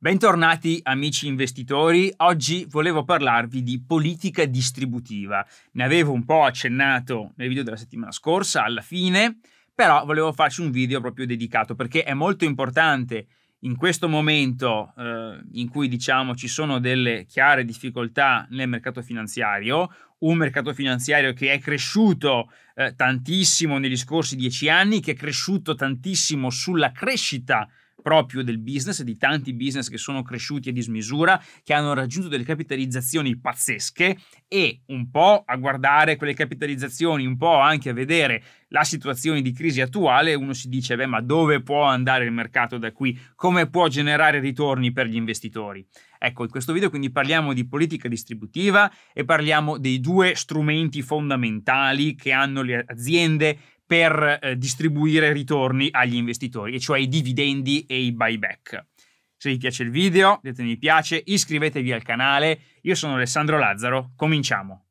Bentornati amici investitori, oggi volevo parlarvi di politica distributiva. Ne avevo un po' accennato nel video della settimana scorsa, alla fine, però volevo farci un video proprio dedicato perché è molto importante in questo momento eh, in cui diciamo ci sono delle chiare difficoltà nel mercato finanziario, un mercato finanziario che è cresciuto eh, tantissimo negli scorsi dieci anni, che è cresciuto tantissimo sulla crescita proprio del business, di tanti business che sono cresciuti a dismisura, che hanno raggiunto delle capitalizzazioni pazzesche e un po' a guardare quelle capitalizzazioni, un po' anche a vedere la situazione di crisi attuale, uno si dice, beh, ma dove può andare il mercato da qui? Come può generare ritorni per gli investitori? Ecco, in questo video quindi parliamo di politica distributiva e parliamo dei due strumenti fondamentali che hanno le aziende per eh, distribuire ritorni agli investitori, e cioè i dividendi e i buyback. Se vi piace il video, date mi piace, iscrivetevi al canale. Io sono Alessandro Lazzaro, cominciamo.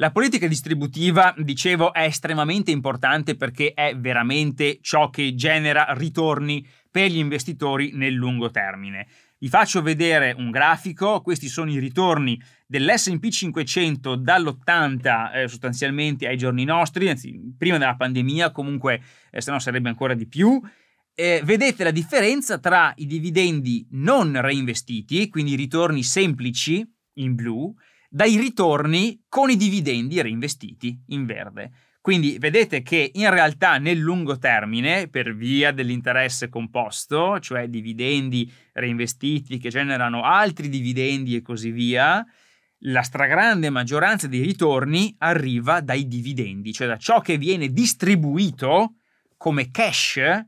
La politica distributiva, dicevo, è estremamente importante perché è veramente ciò che genera ritorni per gli investitori nel lungo termine. Vi faccio vedere un grafico, questi sono i ritorni dell'S&P 500 dall'80 eh, sostanzialmente ai giorni nostri, anzi prima della pandemia comunque eh, se no sarebbe ancora di più. Eh, vedete la differenza tra i dividendi non reinvestiti, quindi i ritorni semplici in blu, dai ritorni con i dividendi reinvestiti in verde. Quindi vedete che in realtà nel lungo termine, per via dell'interesse composto, cioè dividendi reinvestiti che generano altri dividendi e così via, la stragrande maggioranza dei ritorni arriva dai dividendi, cioè da ciò che viene distribuito come cash eh,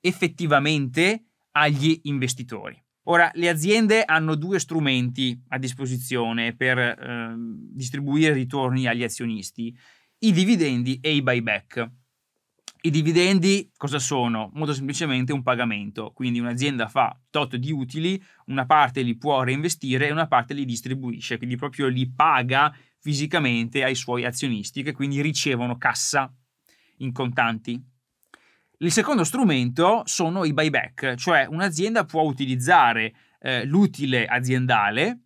effettivamente agli investitori. Ora, le aziende hanno due strumenti a disposizione per eh, distribuire ritorni agli azionisti i dividendi e i buyback. I dividendi cosa sono? Molto semplicemente un pagamento, quindi un'azienda fa tot di utili, una parte li può reinvestire e una parte li distribuisce, quindi proprio li paga fisicamente ai suoi azionisti che quindi ricevono cassa in contanti. Il secondo strumento sono i buyback, cioè un'azienda può utilizzare eh, l'utile aziendale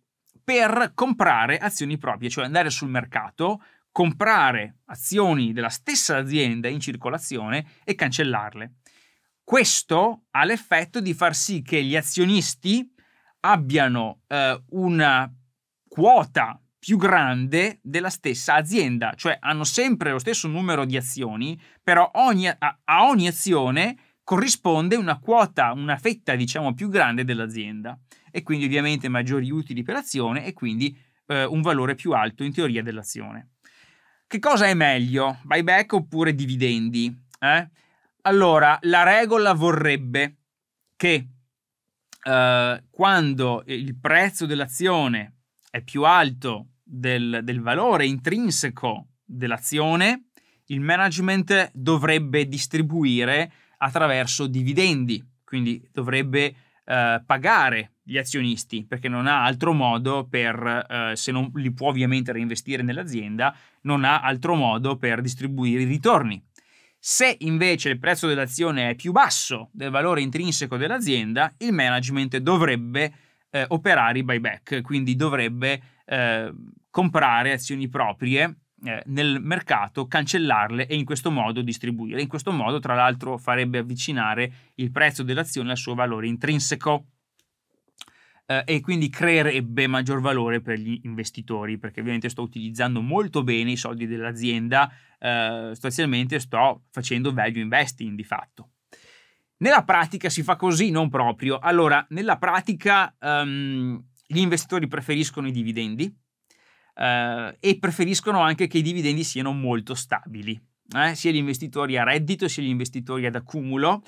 per comprare azioni proprie, cioè andare sul mercato, comprare azioni della stessa azienda in circolazione e cancellarle. Questo ha l'effetto di far sì che gli azionisti abbiano eh, una quota più grande della stessa azienda, cioè hanno sempre lo stesso numero di azioni, però ogni, a, a ogni azione corrisponde una quota, una fetta diciamo più grande dell'azienda e quindi ovviamente maggiori utili per azione e quindi eh, un valore più alto in teoria dell'azione. Che cosa è meglio, buyback oppure dividendi? Eh? Allora, la regola vorrebbe che eh, quando il prezzo dell'azione è più alto del, del valore intrinseco dell'azione, il management dovrebbe distribuire attraverso dividendi, quindi dovrebbe eh, pagare gli azionisti, perché non ha altro modo per, eh, se non li può ovviamente reinvestire nell'azienda, non ha altro modo per distribuire i ritorni. Se invece il prezzo dell'azione è più basso del valore intrinseco dell'azienda, il management dovrebbe eh, operare i buyback, quindi dovrebbe eh, comprare azioni proprie eh, nel mercato, cancellarle e in questo modo distribuire. In questo modo, tra l'altro, farebbe avvicinare il prezzo dell'azione al suo valore intrinseco eh, e quindi creerebbe maggior valore per gli investitori perché ovviamente sto utilizzando molto bene i soldi dell'azienda, eh, sostanzialmente sto facendo value investing di fatto. Nella pratica si fa così, non proprio. Allora, nella pratica um, gli investitori preferiscono i dividendi eh, e preferiscono anche che i dividendi siano molto stabili. Eh, sia gli investitori a reddito sia gli investitori ad accumulo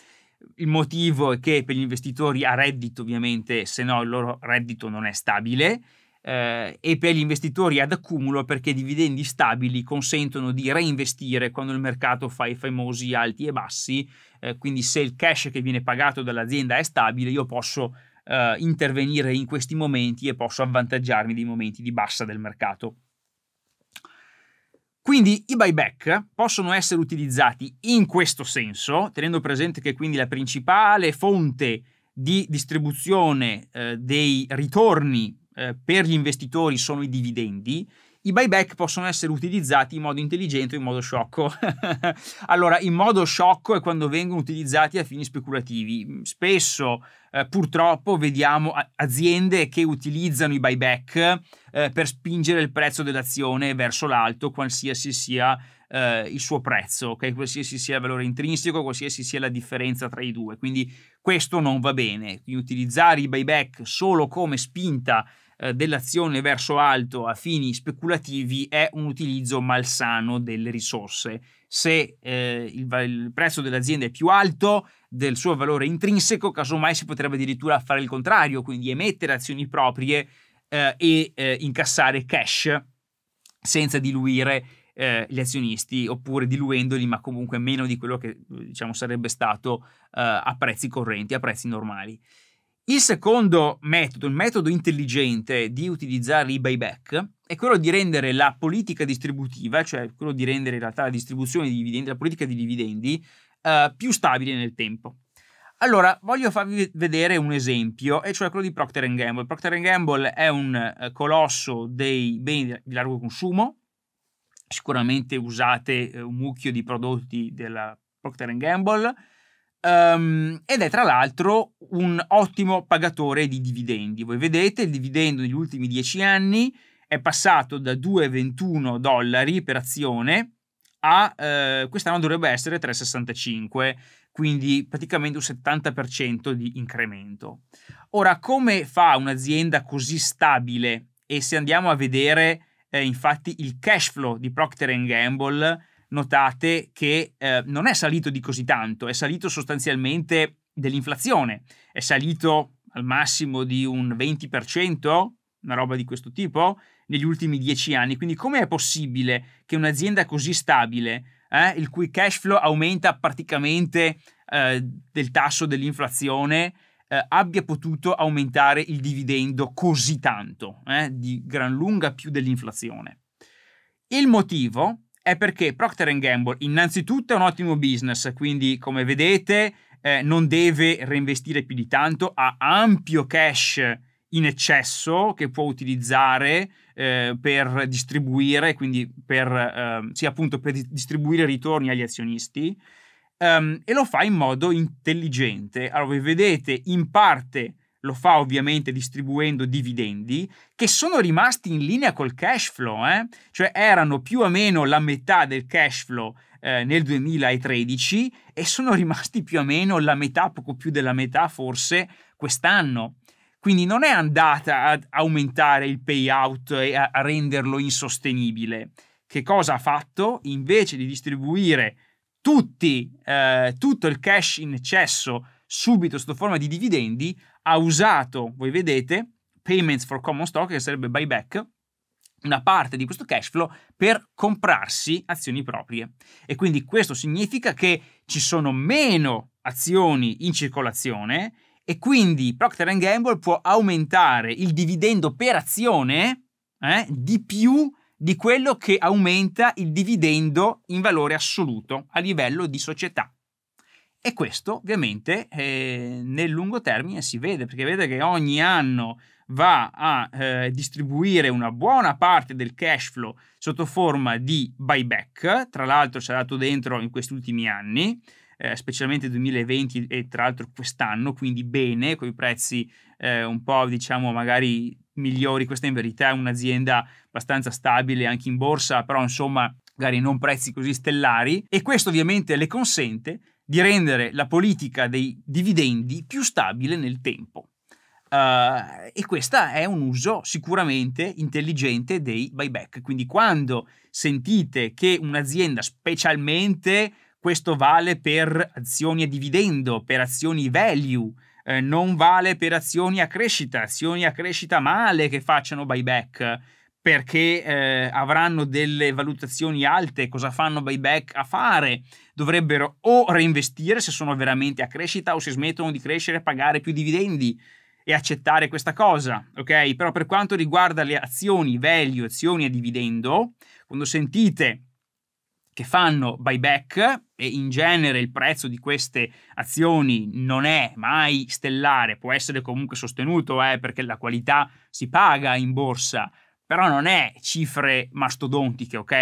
il motivo è che per gli investitori a reddito, ovviamente, se no il loro reddito non è stabile, eh, e per gli investitori ad accumulo perché dividendi stabili consentono di reinvestire quando il mercato fa i famosi alti e bassi, eh, quindi se il cash che viene pagato dall'azienda è stabile io posso eh, intervenire in questi momenti e posso avvantaggiarmi dei momenti di bassa del mercato. Quindi i buyback possono essere utilizzati in questo senso, tenendo presente che quindi la principale fonte di distribuzione eh, dei ritorni eh, per gli investitori sono i dividendi i buyback possono essere utilizzati in modo intelligente o in modo sciocco. allora, in modo sciocco è quando vengono utilizzati a fini speculativi. Spesso, eh, purtroppo, vediamo aziende che utilizzano i buyback eh, per spingere il prezzo dell'azione verso l'alto, qualsiasi sia eh, il suo prezzo, okay? qualsiasi sia il valore intrinseco, qualsiasi sia la differenza tra i due. Quindi questo non va bene. Quindi utilizzare i buyback solo come spinta eh, dell'azione verso alto a fini speculativi è un utilizzo malsano delle risorse. Se eh, il, il prezzo dell'azienda è più alto del suo valore intrinseco, casomai si potrebbe addirittura fare il contrario, quindi emettere azioni proprie eh, e eh, incassare cash senza diluire eh, gli azionisti oppure diluendoli ma comunque meno di quello che diciamo sarebbe stato eh, a prezzi correnti, a prezzi normali. Il secondo metodo, il metodo intelligente di utilizzare i buyback, è quello di rendere la politica distributiva, cioè quello di rendere in realtà la distribuzione di dividendi, la politica di dividendi, eh, più stabile nel tempo. Allora, voglio farvi vedere un esempio, e cioè quello di Procter Gamble. Procter Gamble è un eh, colosso dei beni di largo consumo, sicuramente usate eh, un mucchio di prodotti della Procter Gamble, Um, ed è tra l'altro un ottimo pagatore di dividendi. Voi vedete il dividendo negli ultimi 10 anni è passato da 2,21 dollari per azione a eh, quest'anno dovrebbe essere 3,65, quindi praticamente un 70% di incremento. Ora, come fa un'azienda così stabile? E se andiamo a vedere eh, infatti il cash flow di Procter Gamble, notate che eh, non è salito di così tanto, è salito sostanzialmente dell'inflazione, è salito al massimo di un 20%, una roba di questo tipo, negli ultimi dieci anni. Quindi come è possibile che un'azienda così stabile, eh, il cui cash flow aumenta praticamente eh, del tasso dell'inflazione, eh, abbia potuto aumentare il dividendo così tanto, eh, di gran lunga più dell'inflazione? Il motivo è perché Procter Gamble innanzitutto è un ottimo business, quindi come vedete eh, non deve reinvestire più di tanto, ha ampio cash in eccesso che può utilizzare eh, per distribuire, quindi per, eh, sì, appunto per distribuire ritorni agli azionisti um, e lo fa in modo intelligente. Allora, vedete in parte lo fa ovviamente distribuendo dividendi, che sono rimasti in linea col cash flow, eh? cioè erano più o meno la metà del cash flow eh, nel 2013 e sono rimasti più o meno la metà, poco più della metà forse, quest'anno. Quindi non è andata ad aumentare il payout e a renderlo insostenibile. Che cosa ha fatto? Invece di distribuire tutti, eh, tutto il cash in eccesso subito sotto forma di dividendi, ha usato, voi vedete, payments for common stock, che sarebbe buyback, una parte di questo cash flow per comprarsi azioni proprie. E quindi questo significa che ci sono meno azioni in circolazione e quindi Procter Gamble può aumentare il dividendo per azione eh, di più di quello che aumenta il dividendo in valore assoluto a livello di società. E questo ovviamente eh, nel lungo termine si vede, perché vede che ogni anno va a eh, distribuire una buona parte del cash flow sotto forma di buyback, tra l'altro ci ha dato dentro in questi ultimi anni, eh, specialmente 2020 e tra l'altro quest'anno, quindi bene, con i prezzi eh, un po' diciamo magari migliori, questa in verità è un'azienda abbastanza stabile anche in borsa, però insomma magari non prezzi così stellari e questo ovviamente le consente di rendere la politica dei dividendi più stabile nel tempo. Uh, e questo è un uso sicuramente intelligente dei buyback. Quindi quando sentite che un'azienda, specialmente questo vale per azioni a dividendo, per azioni value, eh, non vale per azioni a crescita, azioni a crescita male che facciano buyback, perché eh, avranno delle valutazioni alte, cosa fanno buyback a fare? Dovrebbero o reinvestire se sono veramente a crescita o se smettono di crescere pagare più dividendi e accettare questa cosa, ok? Però per quanto riguarda le azioni value, azioni a dividendo, quando sentite che fanno buyback e in genere il prezzo di queste azioni non è mai stellare, può essere comunque sostenuto eh, perché la qualità si paga in borsa, però non è cifre mastodontiche, ok?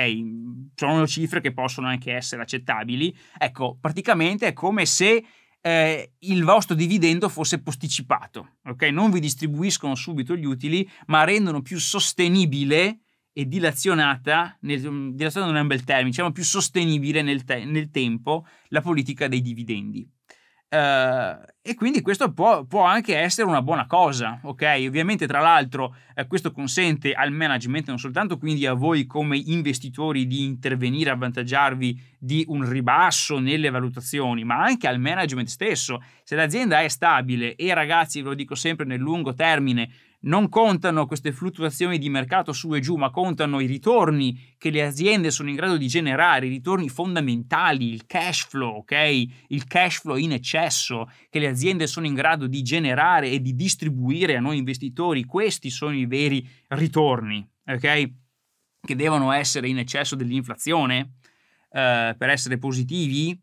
Sono cifre che possono anche essere accettabili. Ecco, praticamente è come se eh, il vostro dividendo fosse posticipato, ok? Non vi distribuiscono subito gli utili, ma rendono più sostenibile e dilazionata, nel, dilazionata non è un bel termine, diciamo più sostenibile nel, te- nel tempo la politica dei dividendi. Uh, e quindi questo può, può, anche essere una buona cosa, ok? Ovviamente, tra l'altro, eh, questo consente al management, non soltanto quindi a voi come investitori di intervenire, avvantaggiarvi di un ribasso nelle valutazioni, ma anche al management stesso. Se l'azienda è stabile e ragazzi, ve lo dico sempre nel lungo termine, non contano queste fluttuazioni di mercato su e giù, ma contano i ritorni che le aziende sono in grado di generare, i ritorni fondamentali, il cash flow, ok? Il cash flow in eccesso che le aziende sono in grado di generare e di distribuire a noi investitori, questi sono i veri ritorni, ok? Che devono essere in eccesso dell'inflazione eh, per essere positivi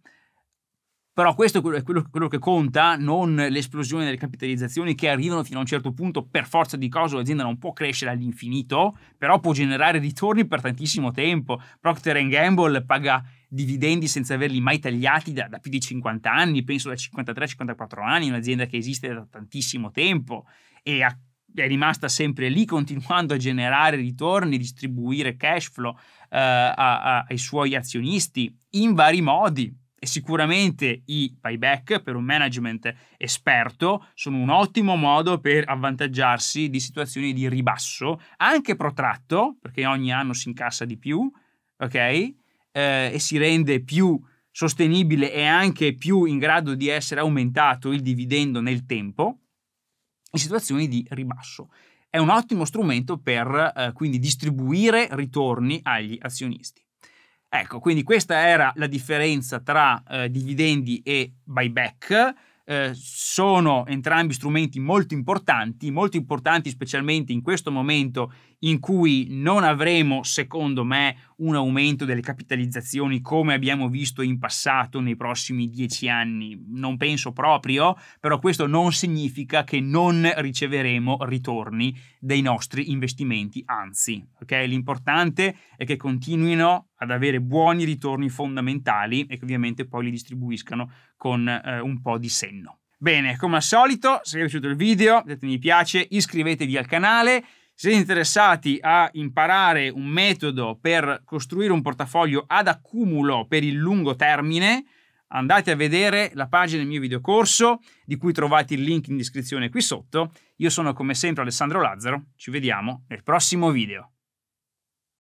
però questo è quello, quello, che conta, non l'esplosione delle capitalizzazioni che arrivano fino a un certo punto per forza di cose, l'azienda non può crescere all'infinito, però può generare ritorni per tantissimo tempo. Procter Gamble paga dividendi senza averli mai tagliati da, da più di 50 anni, penso da 53-54 anni, un'azienda che esiste da tantissimo tempo e ha è rimasta sempre lì, continuando a generare ritorni, distribuire cash flow eh, a, a, ai suoi azionisti in vari modi e sicuramente i payback per un management esperto sono un ottimo modo per avvantaggiarsi di situazioni di ribasso, anche protratto, perché ogni anno si incassa di più, ok? Eh, e si rende più sostenibile e anche più in grado di essere aumentato il dividendo nel tempo, in situazioni di ribasso. È un ottimo strumento per eh, quindi distribuire ritorni agli azionisti. Ecco, quindi questa era la differenza tra eh, dividendi e buyback. Eh, sono entrambi strumenti molto importanti, molto importanti specialmente in questo momento in cui non avremo, secondo me, un aumento delle capitalizzazioni come abbiamo visto in passato nei prossimi dieci anni? Non penso proprio, però questo non significa che non riceveremo ritorni dei nostri investimenti, anzi, okay? l'importante è che continuino ad avere buoni ritorni fondamentali e che ovviamente poi li distribuiscano con eh, un po' di senno. Bene, come al solito, se vi è piaciuto il video, mettete mi piace, iscrivetevi al canale siete interessati a imparare un metodo per costruire un portafoglio ad accumulo per il lungo termine, andate a vedere la pagina del mio videocorso, di cui trovate il link in descrizione qui sotto. Io sono come sempre Alessandro Lazzaro, ci vediamo nel prossimo video.